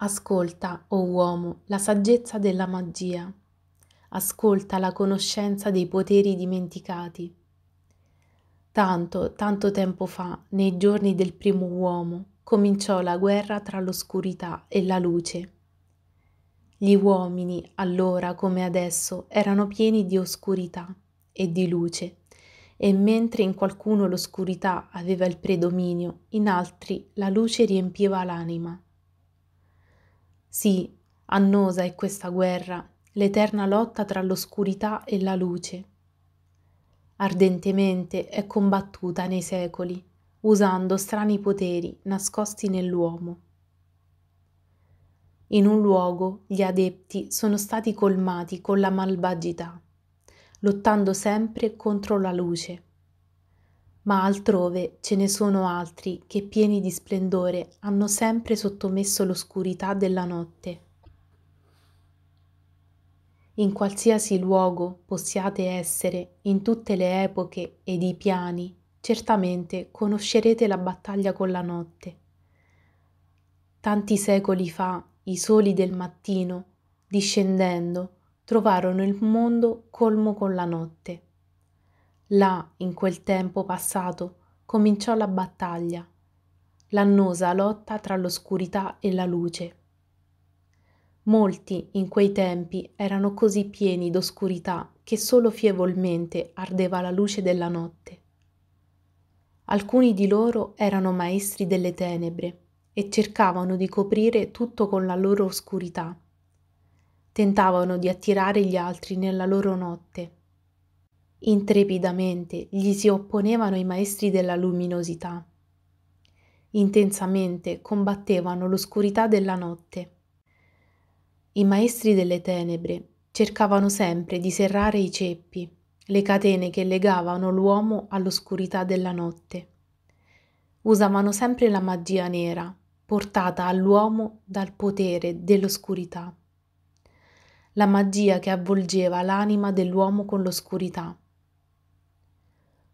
Ascolta, o oh uomo, la saggezza della magia. Ascolta la conoscenza dei poteri dimenticati. Tanto, tanto tempo fa, nei giorni del primo uomo, cominciò la guerra tra l'oscurità e la luce. Gli uomini, allora come adesso, erano pieni di oscurità e di luce, e mentre in qualcuno l'oscurità aveva il predominio, in altri la luce riempiva l'anima. Sì, annosa è questa guerra, l'eterna lotta tra l'oscurità e la luce. Ardentemente è combattuta nei secoli, usando strani poteri nascosti nell'uomo. In un luogo gli adepti sono stati colmati con la malvagità, lottando sempre contro la luce ma altrove ce ne sono altri che pieni di splendore hanno sempre sottomesso l'oscurità della notte. In qualsiasi luogo possiate essere, in tutte le epoche ed i piani, certamente conoscerete la battaglia con la notte. Tanti secoli fa i soli del mattino, discendendo, trovarono il mondo colmo con la notte. Là, in quel tempo passato, cominciò la battaglia, l'annosa lotta tra l'oscurità e la luce. Molti in quei tempi erano così pieni d'oscurità che solo fievolmente ardeva la luce della notte. Alcuni di loro erano maestri delle tenebre e cercavano di coprire tutto con la loro oscurità. Tentavano di attirare gli altri nella loro notte Intrepidamente gli si opponevano i maestri della luminosità. Intensamente combattevano l'oscurità della notte. I maestri delle tenebre cercavano sempre di serrare i ceppi, le catene che legavano l'uomo all'oscurità della notte. Usavano sempre la magia nera, portata all'uomo dal potere dell'oscurità. La magia che avvolgeva l'anima dell'uomo con l'oscurità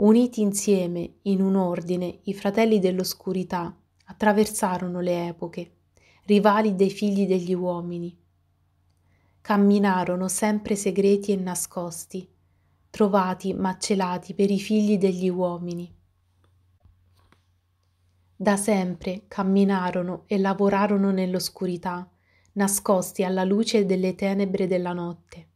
Uniti insieme in un ordine, i fratelli dell'oscurità attraversarono le epoche, rivali dei figli degli uomini. Camminarono sempre segreti e nascosti, trovati ma celati per i figli degli uomini. Da sempre camminarono e lavorarono nell'oscurità, nascosti alla luce delle tenebre della notte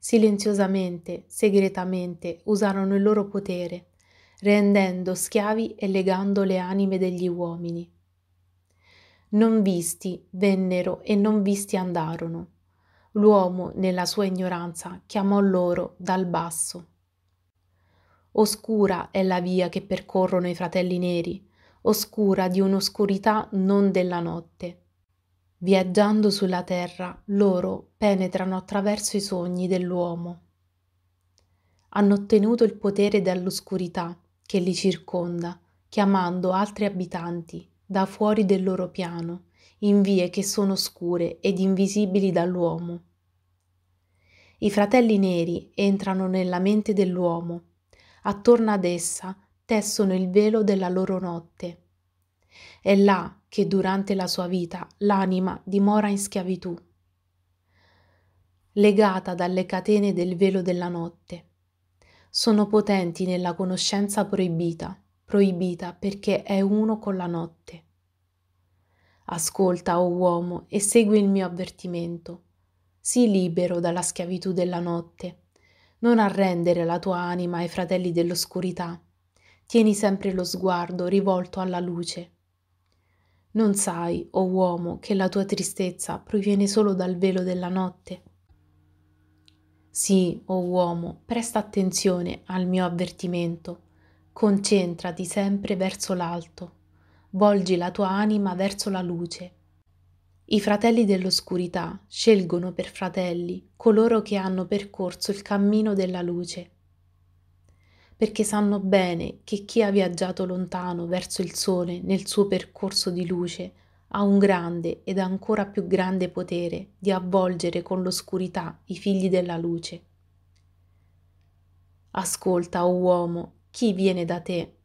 silenziosamente, segretamente, usarono il loro potere, rendendo schiavi e legando le anime degli uomini. Non visti vennero e non visti andarono. L'uomo, nella sua ignoranza, chiamò loro dal basso. Oscura è la via che percorrono i fratelli neri, oscura di un'oscurità non della notte. Viaggiando sulla terra, loro penetrano attraverso i sogni dell'uomo. Hanno ottenuto il potere dall'oscurità che li circonda, chiamando altri abitanti da fuori del loro piano, in vie che sono oscure ed invisibili dall'uomo. I fratelli neri entrano nella mente dell'uomo, attorno ad essa tessono il velo della loro notte. È là che durante la sua vita l'anima dimora in schiavitù, legata dalle catene del velo della notte. Sono potenti nella conoscenza proibita, proibita perché è uno con la notte. Ascolta, o oh uomo, e segui il mio avvertimento. Sii libero dalla schiavitù della notte. Non arrendere la tua anima ai fratelli dell'oscurità. Tieni sempre lo sguardo rivolto alla luce. Non sai, o oh uomo, che la tua tristezza proviene solo dal velo della notte? Sì, o oh uomo, presta attenzione al mio avvertimento. Concentrati sempre verso l'alto. Volgi la tua anima verso la luce. I fratelli dell'oscurità scelgono per fratelli coloro che hanno percorso il cammino della luce perché sanno bene che chi ha viaggiato lontano verso il sole nel suo percorso di luce ha un grande ed ancora più grande potere di avvolgere con l'oscurità i figli della luce. Ascolta, o oh uomo, chi viene da te?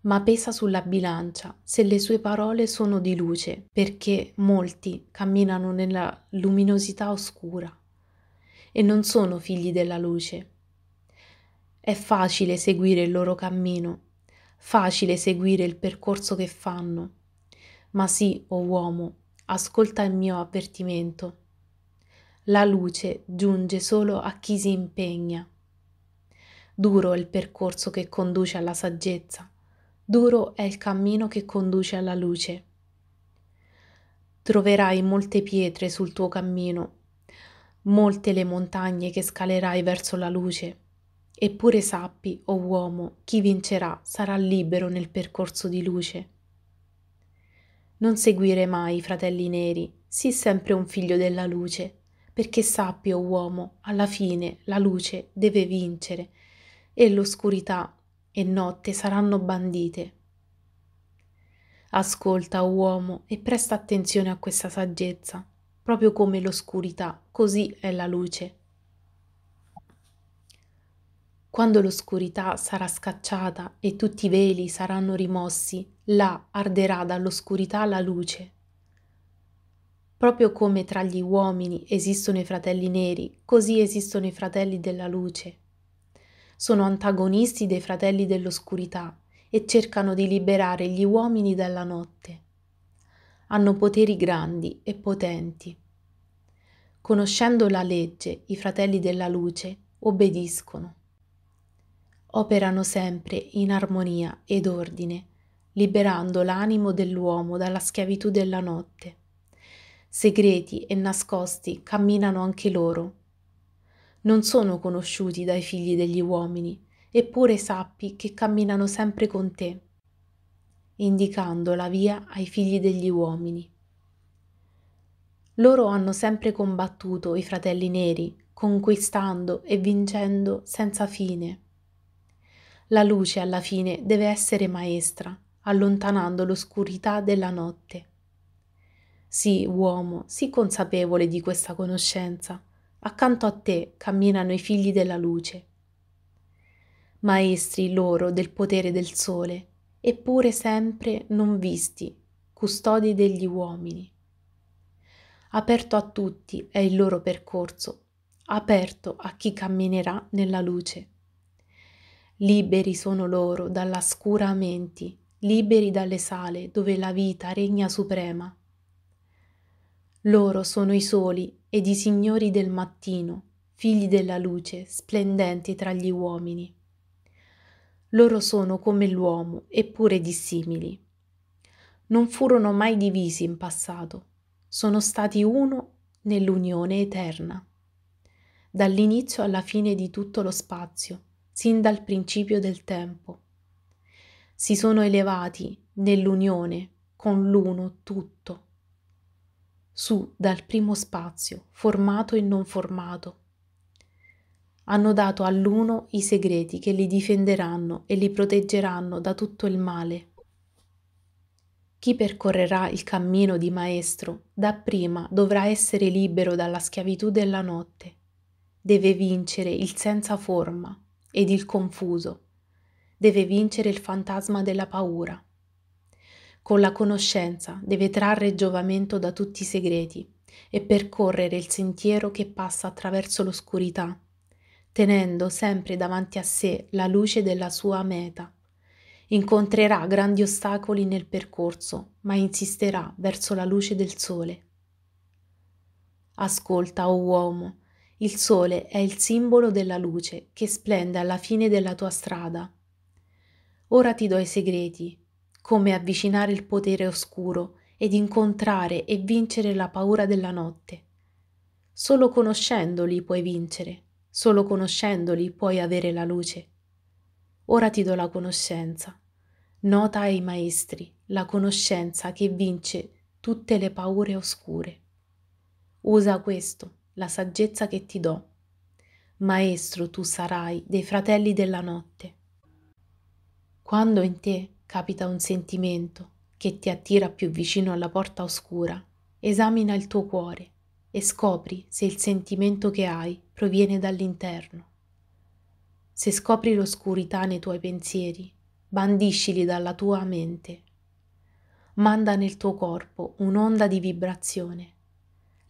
Ma pesa sulla bilancia se le sue parole sono di luce, perché molti camminano nella luminosità oscura e non sono figli della luce è facile seguire il loro cammino, facile seguire il percorso che fanno. Ma sì, o oh uomo, ascolta il mio avvertimento. La luce giunge solo a chi si impegna. Duro è il percorso che conduce alla saggezza, duro è il cammino che conduce alla luce. Troverai molte pietre sul tuo cammino, molte le montagne che scalerai verso la luce Eppure sappi, o oh uomo, chi vincerà sarà libero nel percorso di luce. Non seguire mai i fratelli neri, sii sempre un figlio della luce, perché sappi, o oh uomo, alla fine la luce deve vincere e l'oscurità e notte saranno bandite. Ascolta, o oh uomo, e presta attenzione a questa saggezza, proprio come l'oscurità, così è la luce quando l'oscurità sarà scacciata e tutti i veli saranno rimossi, là arderà dall'oscurità la luce. Proprio come tra gli uomini esistono i fratelli neri, così esistono i fratelli della luce. Sono antagonisti dei fratelli dell'oscurità e cercano di liberare gli uomini dalla notte. Hanno poteri grandi e potenti. Conoscendo la legge, i fratelli della luce obbediscono operano sempre in armonia ed ordine, liberando l'animo dell'uomo dalla schiavitù della notte. Segreti e nascosti camminano anche loro. Non sono conosciuti dai figli degli uomini, eppure sappi che camminano sempre con te, indicando la via ai figli degli uomini. Loro hanno sempre combattuto i fratelli neri, conquistando e vincendo senza fine. La luce alla fine deve essere maestra, allontanando l'oscurità della notte. Sii uomo, sii consapevole di questa conoscenza. Accanto a te camminano i figli della luce. Maestri loro del potere del sole, eppure sempre non visti, custodi degli uomini. Aperto a tutti è il loro percorso, aperto a chi camminerà nella luce. Liberi sono loro dalla scura menti, liberi dalle sale dove la vita regna suprema. Loro sono i soli ed i signori del mattino, figli della luce, splendenti tra gli uomini. Loro sono come l'uomo, eppure dissimili. Non furono mai divisi in passato, sono stati uno nell'unione eterna. Dall'inizio alla fine di tutto lo spazio, sin dal principio del tempo. Si sono elevati nell'unione con l'uno tutto, su dal primo spazio, formato e non formato. Hanno dato all'uno i segreti che li difenderanno e li proteggeranno da tutto il male. Chi percorrerà il cammino di maestro, dapprima dovrà essere libero dalla schiavitù della notte. Deve vincere il senza forma, ed il confuso. Deve vincere il fantasma della paura. Con la conoscenza deve trarre giovamento da tutti i segreti e percorrere il sentiero che passa attraverso l'oscurità, tenendo sempre davanti a sé la luce della sua meta. Incontrerà grandi ostacoli nel percorso, ma insisterà verso la luce del sole. Ascolta, o oh uomo, il sole è il simbolo della luce che splende alla fine della tua strada. Ora ti do i segreti, come avvicinare il potere oscuro ed incontrare e vincere la paura della notte. Solo conoscendoli puoi vincere, solo conoscendoli puoi avere la luce. Ora ti do la conoscenza. Nota ai maestri la conoscenza che vince tutte le paure oscure. Usa questo la saggezza che ti do. Maestro tu sarai dei fratelli della notte. Quando in te capita un sentimento che ti attira più vicino alla porta oscura, esamina il tuo cuore e scopri se il sentimento che hai proviene dall'interno. Se scopri l'oscurità nei tuoi pensieri, bandiscili dalla tua mente. Manda nel tuo corpo un'onda di vibrazione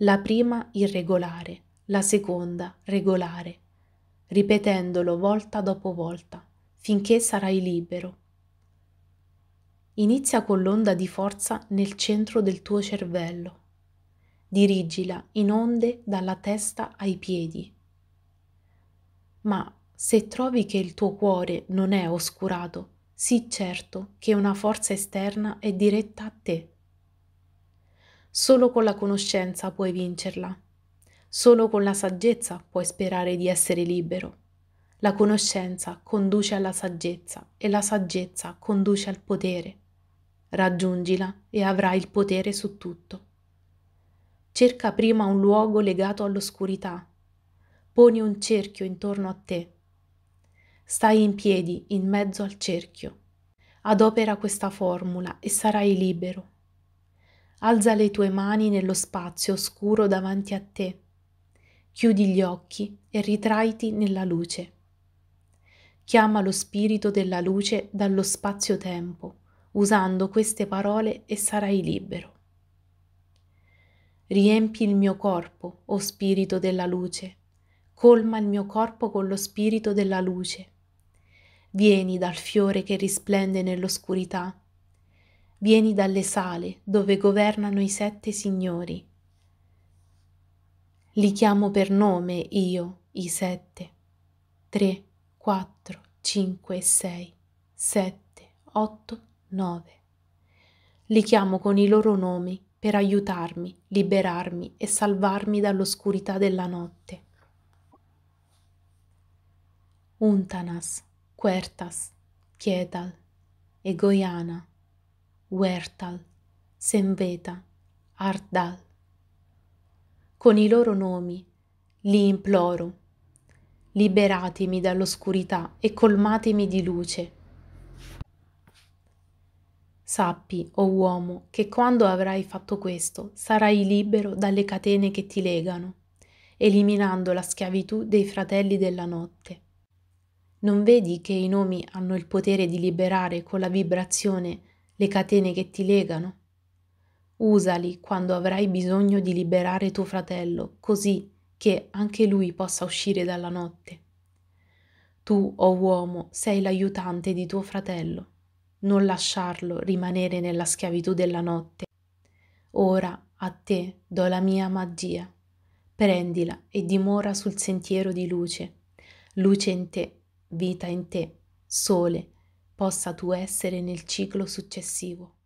la prima irregolare, la seconda regolare, ripetendolo volta dopo volta, finché sarai libero. Inizia con l'onda di forza nel centro del tuo cervello. Dirigila in onde dalla testa ai piedi. Ma se trovi che il tuo cuore non è oscurato, sii certo che una forza esterna è diretta a te. Solo con la conoscenza puoi vincerla. Solo con la saggezza puoi sperare di essere libero. La conoscenza conduce alla saggezza e la saggezza conduce al potere. Raggiungila e avrai il potere su tutto. Cerca prima un luogo legato all'oscurità. Poni un cerchio intorno a te. Stai in piedi in mezzo al cerchio. Adopera questa formula e sarai libero. Alza le tue mani nello spazio oscuro davanti a te. Chiudi gli occhi e ritraiti nella luce. Chiama lo spirito della luce dallo spazio-tempo. Usando queste parole e sarai libero. Riempi il mio corpo, o spirito della luce. Colma il mio corpo con lo spirito della luce. Vieni dal fiore che risplende nell'oscurità vieni dalle sale dove governano i sette signori. Li chiamo per nome io, i sette. Tre, quattro, cinque, sei, sette, otto, nove. Li chiamo con i loro nomi per aiutarmi, liberarmi e salvarmi dall'oscurità della notte. Untanas, Quertas, Chietal e Goiana Wertal, Senveta, Ardal. Con i loro nomi li imploro, liberatemi dall'oscurità e colmatemi di luce. Sappi, o oh uomo, che quando avrai fatto questo sarai libero dalle catene che ti legano, eliminando la schiavitù dei fratelli della notte. Non vedi che i nomi hanno il potere di liberare con la vibrazione le catene che ti legano. Usali quando avrai bisogno di liberare tuo fratello, così che anche lui possa uscire dalla notte. Tu, o oh uomo, sei l'aiutante di tuo fratello. Non lasciarlo rimanere nella schiavitù della notte. Ora a te do la mia magia. Prendila e dimora sul sentiero di luce. Luce in te, vita in te, sole, possa tu essere nel ciclo successivo.